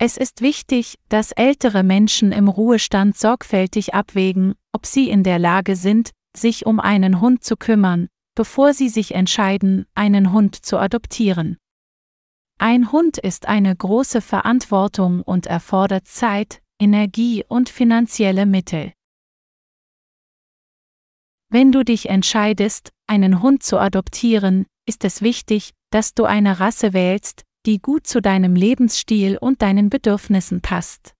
Es ist wichtig, dass ältere Menschen im Ruhestand sorgfältig abwägen, ob sie in der Lage sind, sich um einen Hund zu kümmern, bevor sie sich entscheiden, einen Hund zu adoptieren. Ein Hund ist eine große Verantwortung und erfordert Zeit, Energie und finanzielle Mittel. Wenn du dich entscheidest, einen Hund zu adoptieren, ist es wichtig, dass du eine Rasse wählst, die gut zu deinem Lebensstil und deinen Bedürfnissen passt.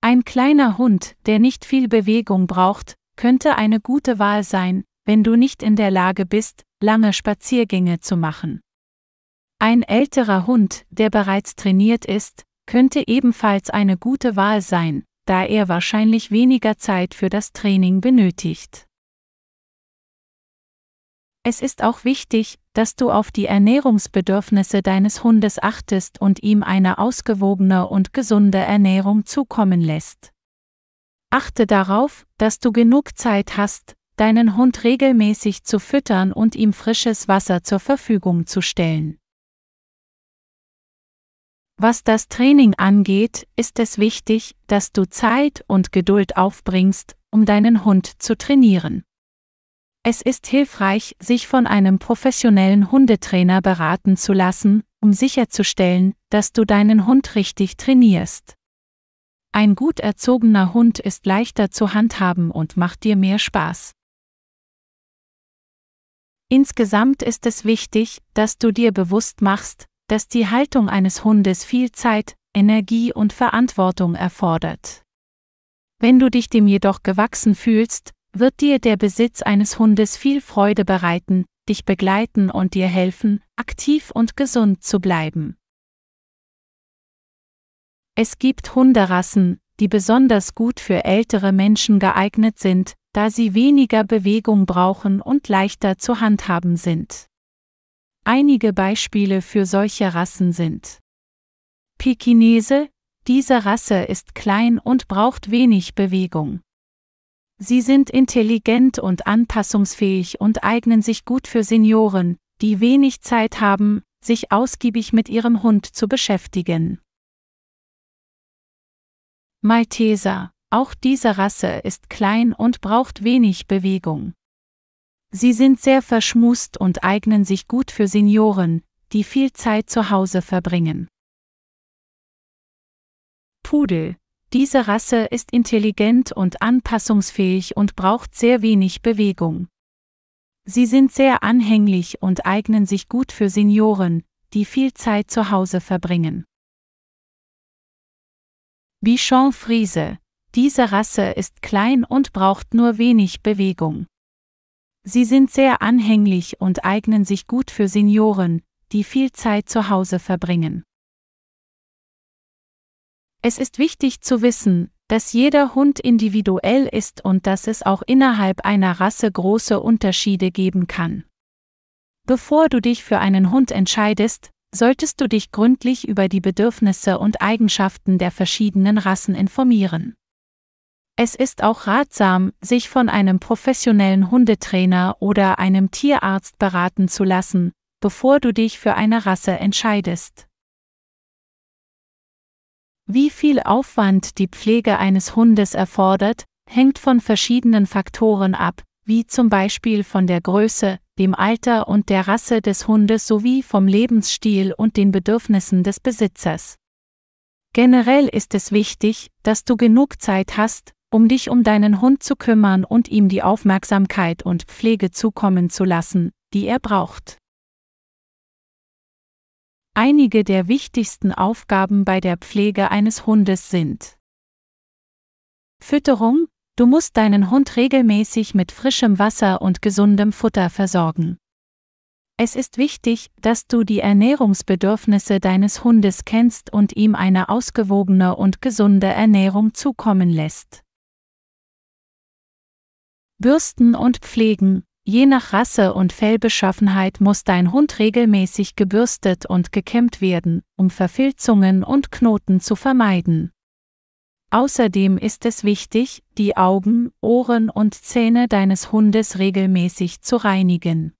Ein kleiner Hund, der nicht viel Bewegung braucht, könnte eine gute Wahl sein, wenn du nicht in der Lage bist, lange Spaziergänge zu machen. Ein älterer Hund, der bereits trainiert ist, könnte ebenfalls eine gute Wahl sein, da er wahrscheinlich weniger Zeit für das Training benötigt. Es ist auch wichtig, dass du auf die Ernährungsbedürfnisse deines Hundes achtest und ihm eine ausgewogene und gesunde Ernährung zukommen lässt. Achte darauf, dass du genug Zeit hast, deinen Hund regelmäßig zu füttern und ihm frisches Wasser zur Verfügung zu stellen. Was das Training angeht, ist es wichtig, dass du Zeit und Geduld aufbringst, um deinen Hund zu trainieren. Es ist hilfreich, sich von einem professionellen Hundetrainer beraten zu lassen, um sicherzustellen, dass du deinen Hund richtig trainierst. Ein gut erzogener Hund ist leichter zu handhaben und macht dir mehr Spaß. Insgesamt ist es wichtig, dass du dir bewusst machst, dass die Haltung eines Hundes viel Zeit, Energie und Verantwortung erfordert. Wenn du dich dem jedoch gewachsen fühlst, wird dir der Besitz eines Hundes viel Freude bereiten, dich begleiten und dir helfen, aktiv und gesund zu bleiben. Es gibt Hunderassen, die besonders gut für ältere Menschen geeignet sind, da sie weniger Bewegung brauchen und leichter zu handhaben sind. Einige Beispiele für solche Rassen sind Pekinese, diese Rasse ist klein und braucht wenig Bewegung. Sie sind intelligent und anpassungsfähig und eignen sich gut für Senioren, die wenig Zeit haben, sich ausgiebig mit ihrem Hund zu beschäftigen. Malteser, auch diese Rasse ist klein und braucht wenig Bewegung. Sie sind sehr verschmust und eignen sich gut für Senioren, die viel Zeit zu Hause verbringen. Pudel, diese Rasse ist intelligent und anpassungsfähig und braucht sehr wenig Bewegung. Sie sind sehr anhänglich und eignen sich gut für Senioren, die viel Zeit zu Hause verbringen. Bichon Friese. Diese Rasse ist klein und braucht nur wenig Bewegung. Sie sind sehr anhänglich und eignen sich gut für Senioren, die viel Zeit zu Hause verbringen. Es ist wichtig zu wissen, dass jeder Hund individuell ist und dass es auch innerhalb einer Rasse große Unterschiede geben kann. Bevor du dich für einen Hund entscheidest, solltest du dich gründlich über die Bedürfnisse und Eigenschaften der verschiedenen Rassen informieren. Es ist auch ratsam, sich von einem professionellen Hundetrainer oder einem Tierarzt beraten zu lassen, bevor du dich für eine Rasse entscheidest. Wie viel Aufwand die Pflege eines Hundes erfordert, hängt von verschiedenen Faktoren ab, wie zum Beispiel von der Größe, dem Alter und der Rasse des Hundes sowie vom Lebensstil und den Bedürfnissen des Besitzers. Generell ist es wichtig, dass du genug Zeit hast, um dich um deinen Hund zu kümmern und ihm die Aufmerksamkeit und Pflege zukommen zu lassen, die er braucht. Einige der wichtigsten Aufgaben bei der Pflege eines Hundes sind Fütterung, du musst deinen Hund regelmäßig mit frischem Wasser und gesundem Futter versorgen. Es ist wichtig, dass du die Ernährungsbedürfnisse deines Hundes kennst und ihm eine ausgewogene und gesunde Ernährung zukommen lässt. Bürsten und Pflegen. Je nach Rasse und Fellbeschaffenheit muss dein Hund regelmäßig gebürstet und gekämmt werden, um Verfilzungen und Knoten zu vermeiden. Außerdem ist es wichtig, die Augen, Ohren und Zähne deines Hundes regelmäßig zu reinigen.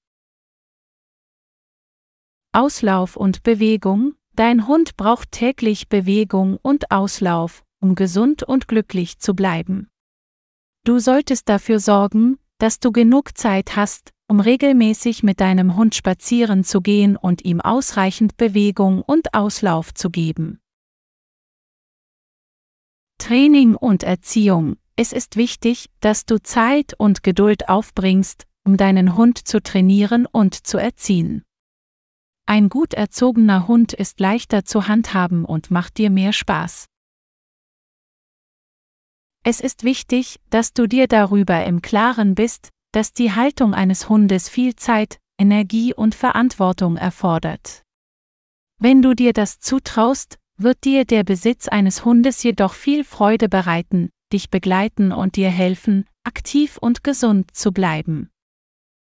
Auslauf und Bewegung Dein Hund braucht täglich Bewegung und Auslauf, um gesund und glücklich zu bleiben. Du solltest dafür sorgen, dass du genug Zeit hast, um regelmäßig mit deinem Hund spazieren zu gehen und ihm ausreichend Bewegung und Auslauf zu geben. Training und Erziehung. Es ist wichtig, dass du Zeit und Geduld aufbringst, um deinen Hund zu trainieren und zu erziehen. Ein gut erzogener Hund ist leichter zu handhaben und macht dir mehr Spaß. Es ist wichtig, dass du dir darüber im Klaren bist, dass die Haltung eines Hundes viel Zeit, Energie und Verantwortung erfordert. Wenn du dir das zutraust, wird dir der Besitz eines Hundes jedoch viel Freude bereiten, dich begleiten und dir helfen, aktiv und gesund zu bleiben.